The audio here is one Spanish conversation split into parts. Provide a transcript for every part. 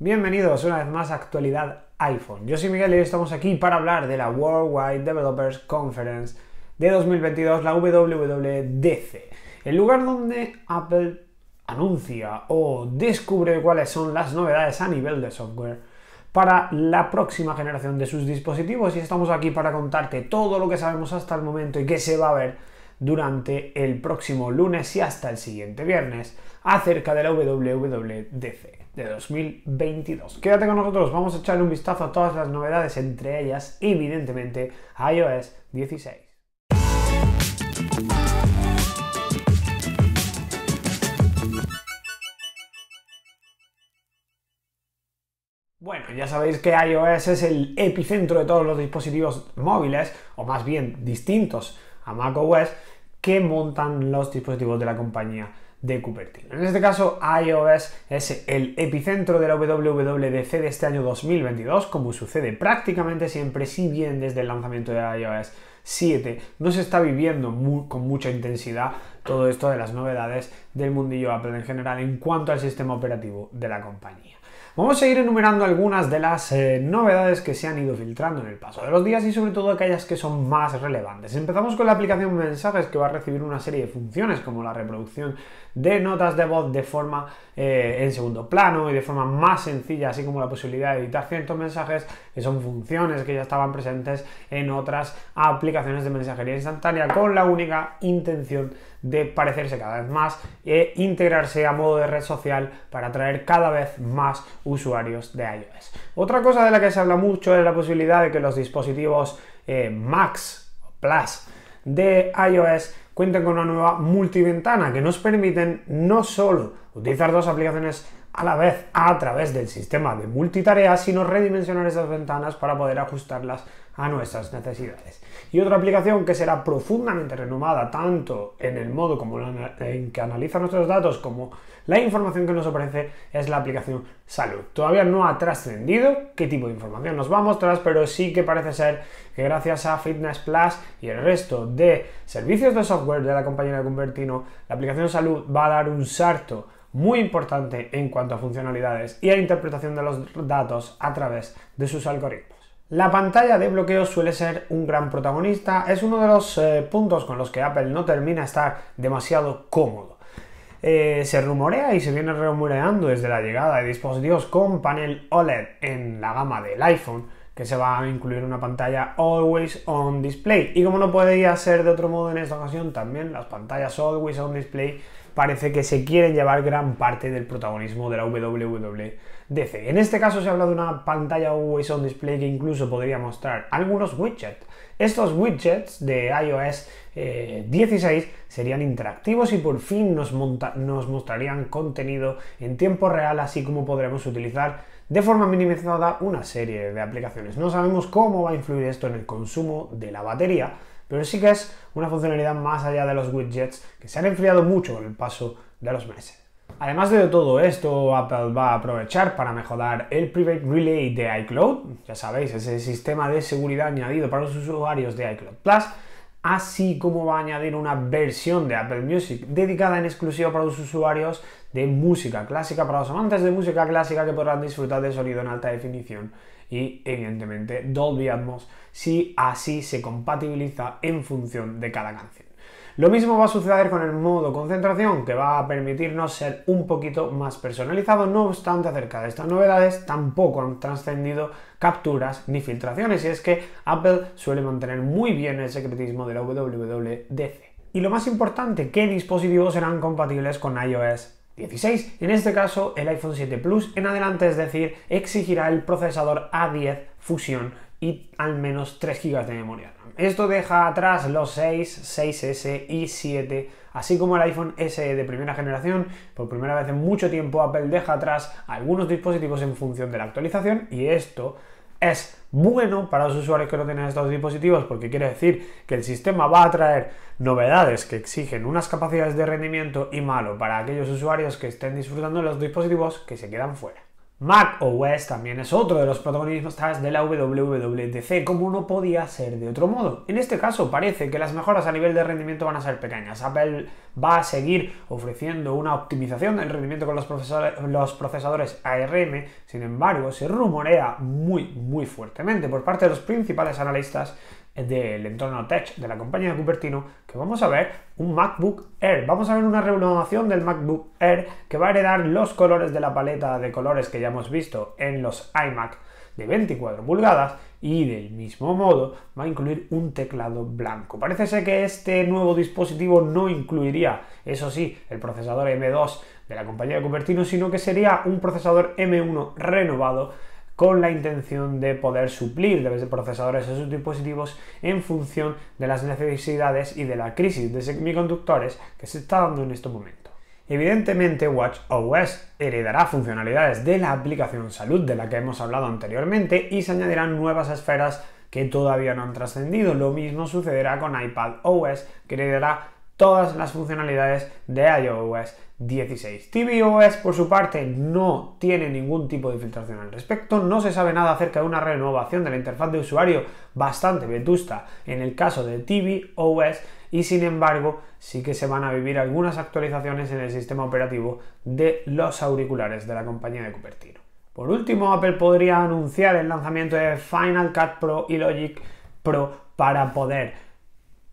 Bienvenidos una vez más a Actualidad iPhone. Yo soy Miguel y estamos aquí para hablar de la Worldwide Developers Conference de 2022, la WWDC, el lugar donde Apple anuncia o descubre cuáles son las novedades a nivel de software para la próxima generación de sus dispositivos y estamos aquí para contarte todo lo que sabemos hasta el momento y que se va a ver durante el próximo lunes y hasta el siguiente viernes acerca de la WWDC de 2022. Quédate con nosotros, vamos a echarle un vistazo a todas las novedades, entre ellas, evidentemente, iOS 16. Bueno, ya sabéis que iOS es el epicentro de todos los dispositivos móviles, o más bien distintos a macOS que montan los dispositivos de la compañía de Cupertino. En este caso, iOS es el epicentro de la WWDC de este año 2022, como sucede prácticamente siempre, si bien desde el lanzamiento de iOS 7 no se está viviendo con mucha intensidad todo esto de las novedades del mundillo Apple en general en cuanto al sistema operativo de la compañía. Vamos a ir enumerando algunas de las eh, novedades que se han ido filtrando en el paso de los días y sobre todo aquellas que son más relevantes. Empezamos con la aplicación Mensajes que va a recibir una serie de funciones como la reproducción de notas de voz de forma eh, en segundo plano y de forma más sencilla, así como la posibilidad de editar ciertos mensajes que son funciones que ya estaban presentes en otras aplicaciones de mensajería instantánea con la única intención de parecerse cada vez más e integrarse a modo de red social para atraer cada vez más usuarios de iOS. Otra cosa de la que se habla mucho es la posibilidad de que los dispositivos eh, Max Plus de iOS cuenten con una nueva multiventana que nos permiten no solo utilizar dos aplicaciones a la vez a través del sistema de multitarea, sino redimensionar esas ventanas para poder ajustarlas a nuestras necesidades. Y otra aplicación que será profundamente renomada tanto en el modo como en que analiza nuestros datos como la información que nos ofrece es la aplicación Salud. Todavía no ha trascendido qué tipo de información nos va a mostrar, pero sí que parece ser que gracias a Fitness Plus y el resto de servicios de software de la compañía de Convertino, la aplicación Salud va a dar un salto muy importante en cuanto a funcionalidades y a interpretación de los datos a través de sus algoritmos. La pantalla de bloqueo suele ser un gran protagonista, es uno de los eh, puntos con los que Apple no termina estar demasiado cómodo. Eh, se rumorea y se viene rumoreando desde la llegada de dispositivos con panel OLED en la gama del iPhone, que se va a incluir una pantalla Always On Display. Y como no podía ser de otro modo en esta ocasión, también las pantallas Always On Display parece que se quieren llevar gran parte del protagonismo de la WWDC. E. En este caso se habla de una pantalla always on display que incluso podría mostrar algunos widgets. Estos widgets de iOS 16 eh, serían interactivos y por fin nos mostrarían contenido en tiempo real, así como podremos utilizar de forma minimizada una serie de aplicaciones. No sabemos cómo va a influir esto en el consumo de la batería, pero sí que es una funcionalidad más allá de los widgets que se han enfriado mucho con el paso de los meses. Además de todo esto, Apple va a aprovechar para mejorar el Private Relay de iCloud, ya sabéis, ese sistema de seguridad añadido para los usuarios de iCloud Plus, así como va a añadir una versión de Apple Music dedicada en exclusiva para los usuarios de música clásica, para los amantes de música clásica que podrán disfrutar de sonido en alta definición y evidentemente Dolby Atmos si así se compatibiliza en función de cada canción. Lo mismo va a suceder con el modo concentración, que va a permitirnos ser un poquito más personalizado. No obstante, acerca de estas novedades, tampoco han trascendido capturas ni filtraciones, y es que Apple suele mantener muy bien el secretismo de la WWDC. Y lo más importante, ¿qué dispositivos serán compatibles con iOS 16. En este caso, el iPhone 7 Plus en adelante, es decir, exigirá el procesador A10 Fusion y al menos 3 GB de memoria. Esto deja atrás los 6, 6S y 7, así como el iPhone S de primera generación. Por primera vez en mucho tiempo Apple deja atrás algunos dispositivos en función de la actualización y esto es bueno para los usuarios que no tienen estos dispositivos porque quiere decir que el sistema va a traer novedades que exigen unas capacidades de rendimiento y malo para aquellos usuarios que estén disfrutando de los dispositivos que se quedan fuera. Mac OS también es otro de los protagonistas de la WWDC, como no podía ser de otro modo. En este caso parece que las mejoras a nivel de rendimiento van a ser pequeñas. Apple va a seguir ofreciendo una optimización del rendimiento con los, los procesadores ARM, sin embargo se rumorea muy muy fuertemente por parte de los principales analistas del entorno tech de la compañía de Cupertino que vamos a ver un MacBook Air. Vamos a ver una renovación del MacBook Air que va a heredar los colores de la paleta de colores que ya hemos visto en los iMac de 24 pulgadas y del mismo modo va a incluir un teclado blanco. Parece ser que este nuevo dispositivo no incluiría, eso sí, el procesador M2 de la compañía de Cupertino, sino que sería un procesador M1 renovado con la intención de poder suplir desde procesadores esos dispositivos en función de las necesidades y de la crisis de semiconductores que se está dando en este momento. Evidentemente, watch OS heredará funcionalidades de la aplicación salud de la que hemos hablado anteriormente y se añadirán nuevas esferas que todavía no han trascendido. Lo mismo sucederá con iPad OS, que heredará todas las funcionalidades de iOS 16. tvOS por su parte no tiene ningún tipo de filtración al respecto, no se sabe nada acerca de una renovación de la interfaz de usuario bastante vetusta en el caso de tvOS y sin embargo sí que se van a vivir algunas actualizaciones en el sistema operativo de los auriculares de la compañía de Cupertino. Por último, Apple podría anunciar el lanzamiento de Final Cut Pro y Logic Pro para poder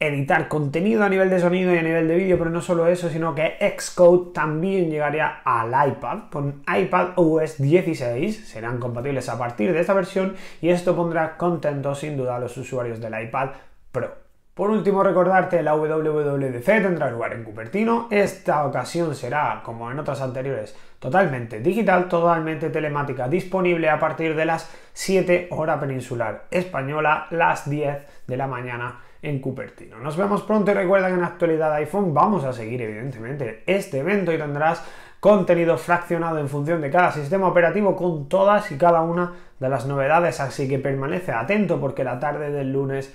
editar contenido a nivel de sonido y a nivel de vídeo, pero no solo eso, sino que Xcode también llegaría al iPad con iPad OS 16, serán compatibles a partir de esta versión y esto pondrá contentos sin duda a los usuarios del iPad Pro. Por último, recordarte, la WWDC tendrá lugar en Cupertino. Esta ocasión será, como en otras anteriores, totalmente digital, totalmente telemática, disponible a partir de las 7 hora peninsular española, las 10 de la mañana en Cupertino. Nos vemos pronto y recuerda que en la actualidad iPhone vamos a seguir evidentemente este evento y tendrás contenido fraccionado en función de cada sistema operativo con todas y cada una de las novedades, así que permanece atento porque la tarde del lunes